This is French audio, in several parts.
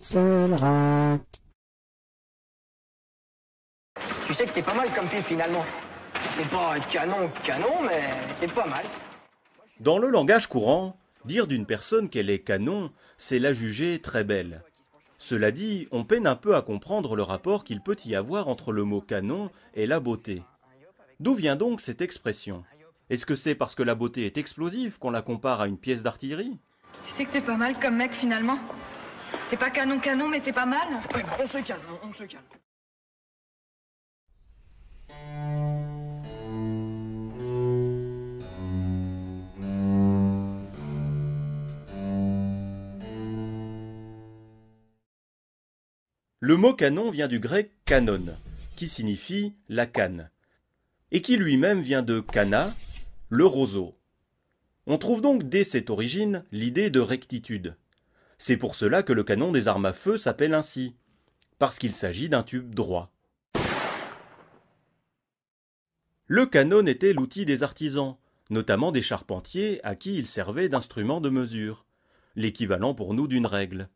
Tu sais que t'es pas mal comme fille finalement. T'es pas canon, canon, mais t'es pas mal. Dans le langage courant, dire d'une personne qu'elle est canon, c'est la juger très belle. Cela dit, on peine un peu à comprendre le rapport qu'il peut y avoir entre le mot canon et la beauté. D'où vient donc cette expression Est-ce que c'est parce que la beauté est explosive qu'on la compare à une pièce d'artillerie Tu sais que t'es pas mal comme mec finalement T'es pas canon canon, mais t'es pas mal. Bah, on se calme, hein, on se calme. Le mot canon vient du grec canon, qui signifie la canne, et qui lui-même vient de cana, le roseau. On trouve donc dès cette origine l'idée de rectitude, c'est pour cela que le canon des armes à feu s'appelle ainsi, parce qu'il s'agit d'un tube droit. Le canon était l'outil des artisans, notamment des charpentiers à qui il servait d'instrument de mesure, l'équivalent pour nous d'une règle.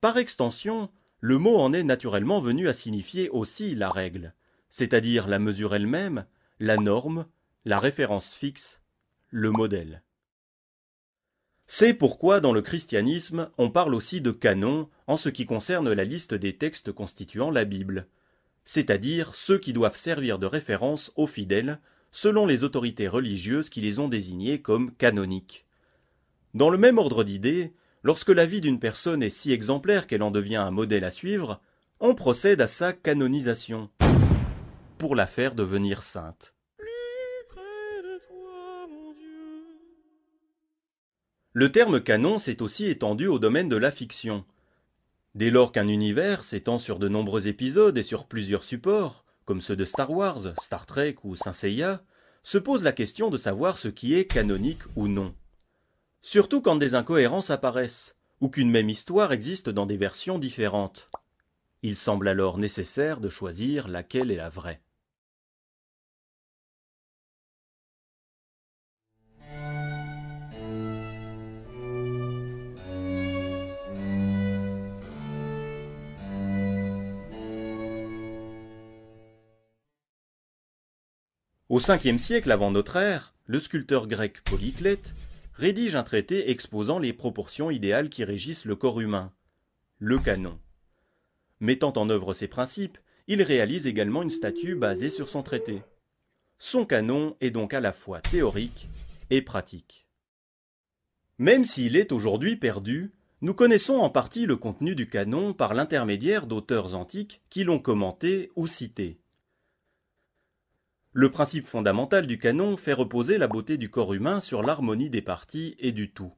Par extension, le mot en est naturellement venu à signifier aussi la règle, c'est-à-dire la mesure elle-même, la norme, la référence fixe, le modèle. C'est pourquoi dans le christianisme on parle aussi de canon en ce qui concerne la liste des textes constituant la Bible, c'est-à-dire ceux qui doivent servir de référence aux fidèles selon les autorités religieuses qui les ont désignés comme canoniques. Dans le même ordre d'idées, lorsque la vie d'une personne est si exemplaire qu'elle en devient un modèle à suivre, on procède à sa canonisation pour la faire devenir sainte. Le terme canon s'est aussi étendu au domaine de la fiction. Dès lors qu'un univers s'étend sur de nombreux épisodes et sur plusieurs supports, comme ceux de Star Wars, Star Trek ou Saint Seiya, se pose la question de savoir ce qui est canonique ou non. Surtout quand des incohérences apparaissent, ou qu'une même histoire existe dans des versions différentes. Il semble alors nécessaire de choisir laquelle est la vraie. Au Ve siècle avant notre ère, le sculpteur grec Polyclète rédige un traité exposant les proportions idéales qui régissent le corps humain, le canon. Mettant en œuvre ces principes, il réalise également une statue basée sur son traité. Son canon est donc à la fois théorique et pratique. Même s'il est aujourd'hui perdu, nous connaissons en partie le contenu du canon par l'intermédiaire d'auteurs antiques qui l'ont commenté ou cité. Le principe fondamental du canon fait reposer la beauté du corps humain sur l'harmonie des parties et du tout,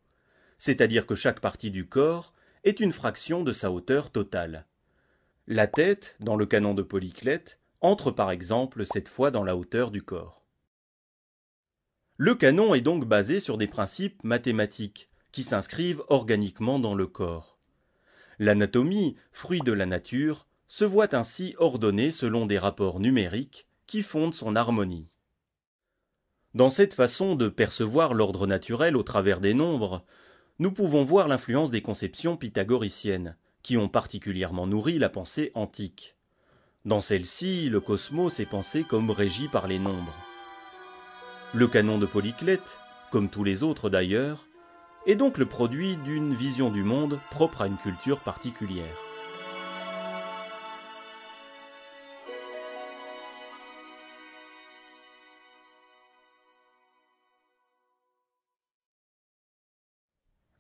c'est-à-dire que chaque partie du corps est une fraction de sa hauteur totale. La tête, dans le canon de Polyclète, entre par exemple cette fois dans la hauteur du corps. Le canon est donc basé sur des principes mathématiques qui s'inscrivent organiquement dans le corps. L'anatomie, fruit de la nature, se voit ainsi ordonnée selon des rapports numériques qui fonde son harmonie. Dans cette façon de percevoir l'ordre naturel au travers des nombres, nous pouvons voir l'influence des conceptions pythagoriciennes, qui ont particulièrement nourri la pensée antique. Dans celle-ci, le cosmos est pensé comme régi par les nombres. Le canon de Polyclète, comme tous les autres d'ailleurs, est donc le produit d'une vision du monde propre à une culture particulière.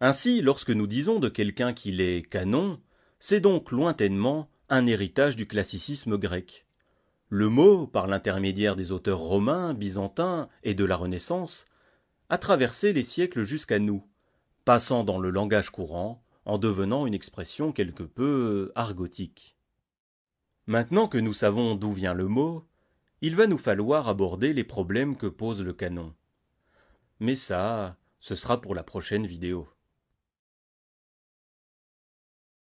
Ainsi, lorsque nous disons de quelqu'un qu'il est canon, c'est donc lointainement un héritage du classicisme grec. Le mot, par l'intermédiaire des auteurs romains, byzantins et de la Renaissance, a traversé les siècles jusqu'à nous, passant dans le langage courant en devenant une expression quelque peu argotique. Maintenant que nous savons d'où vient le mot, il va nous falloir aborder les problèmes que pose le canon. Mais ça, ce sera pour la prochaine vidéo.